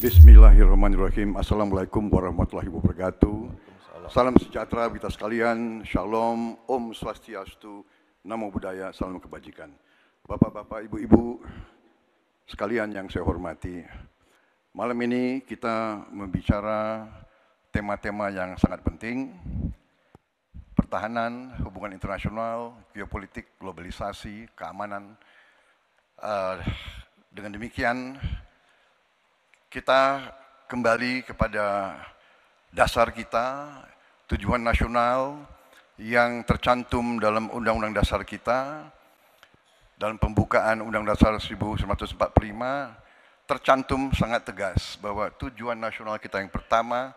Bismillahirrahmanirrahim. Assalamualaikum warahmatullahi wabarakatuh. Salam sejahtera kita sekalian. Shalom, Om Swastiastu, Namo Buddhaya, Salam Kebajikan. Bapak-bapak, ibu-ibu sekalian yang saya hormati. Malam ini kita membicara tema-tema yang sangat penting. Pertahanan, hubungan internasional, geopolitik, globalisasi, keamanan. Eh, dengan demikian, kita kembali kepada dasar kita, tujuan nasional yang tercantum dalam Undang-Undang Dasar kita, dalam pembukaan Undang Dasar 1945, tercantum sangat tegas bahwa tujuan nasional kita yang pertama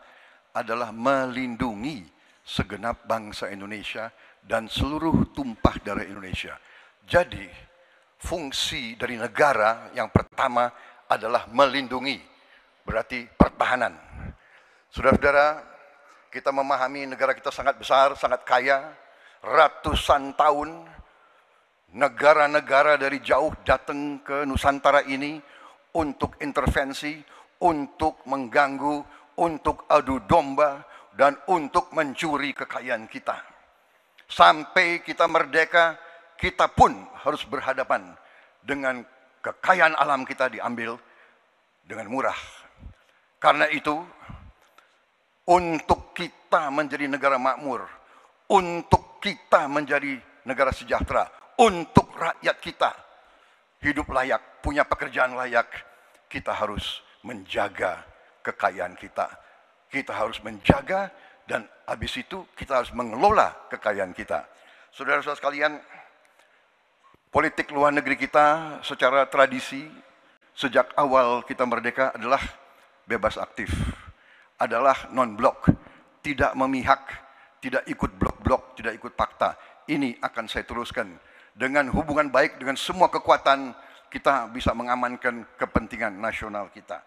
adalah melindungi segenap bangsa Indonesia dan seluruh tumpah darah Indonesia. Jadi, fungsi dari negara yang pertama adalah melindungi berarti pertahanan. Saudara-saudara, kita memahami negara kita sangat besar, sangat kaya, ratusan tahun negara-negara dari jauh datang ke Nusantara ini untuk intervensi, untuk mengganggu, untuk adu domba, dan untuk mencuri kekayaan kita. Sampai kita merdeka, kita pun harus berhadapan dengan kekayaan alam kita diambil dengan murah karena itu, untuk kita menjadi negara makmur, untuk kita menjadi negara sejahtera, untuk rakyat kita hidup layak, punya pekerjaan layak, kita harus menjaga kekayaan kita. Kita harus menjaga dan habis itu kita harus mengelola kekayaan kita. Saudara-saudara sekalian, politik luar negeri kita secara tradisi sejak awal kita merdeka adalah bebas aktif adalah non-blok, tidak memihak, tidak ikut blok-blok, tidak ikut fakta. Ini akan saya teruskan. Dengan hubungan baik dengan semua kekuatan, kita bisa mengamankan kepentingan nasional kita.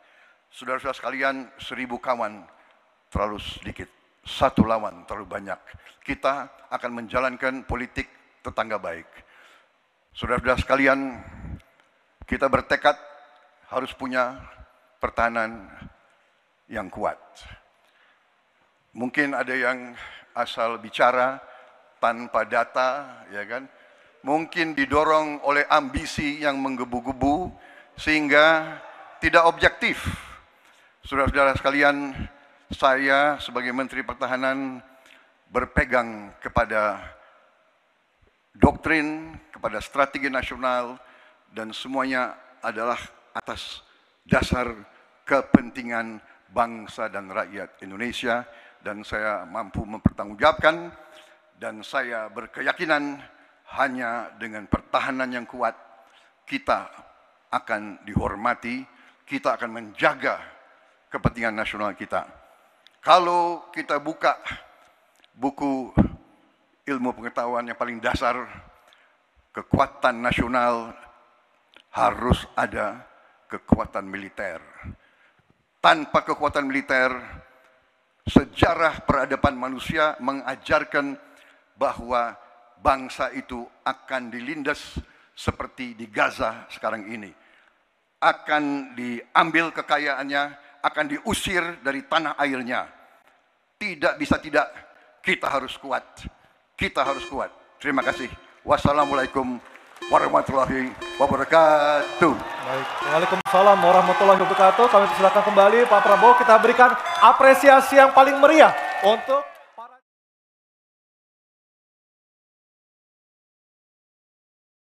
Saudara-saudara sekalian, seribu kawan terlalu sedikit, satu lawan terlalu banyak. Kita akan menjalankan politik tetangga baik. Saudara-saudara sekalian, kita bertekad harus punya pertahanan yang kuat. Mungkin ada yang asal bicara tanpa data, ya kan? Mungkin didorong oleh ambisi yang menggebu-gebu sehingga tidak objektif. Saudara-saudara sekalian, saya sebagai Menteri Pertahanan berpegang kepada doktrin, kepada strategi nasional dan semuanya adalah atas dasar kepentingan bangsa dan rakyat Indonesia dan saya mampu mempertanggungjawabkan dan saya berkeyakinan hanya dengan pertahanan yang kuat kita akan dihormati, kita akan menjaga kepentingan nasional kita. Kalau kita buka buku ilmu pengetahuan yang paling dasar, kekuatan nasional harus ada kekuatan militer. Tanpa kekuatan militer, sejarah peradaban manusia mengajarkan bahwa bangsa itu akan dilindas seperti di Gaza sekarang ini. Akan diambil kekayaannya, akan diusir dari tanah airnya. Tidak bisa tidak, kita harus kuat. Kita harus kuat. Terima kasih. Wassalamualaikum warahmatullahi wabarakatuh. Baik, Waalaikumsalam warahmatullahi wabarakatuh. Kami persilakan kembali Pak Prabowo kita berikan apresiasi yang paling meriah untuk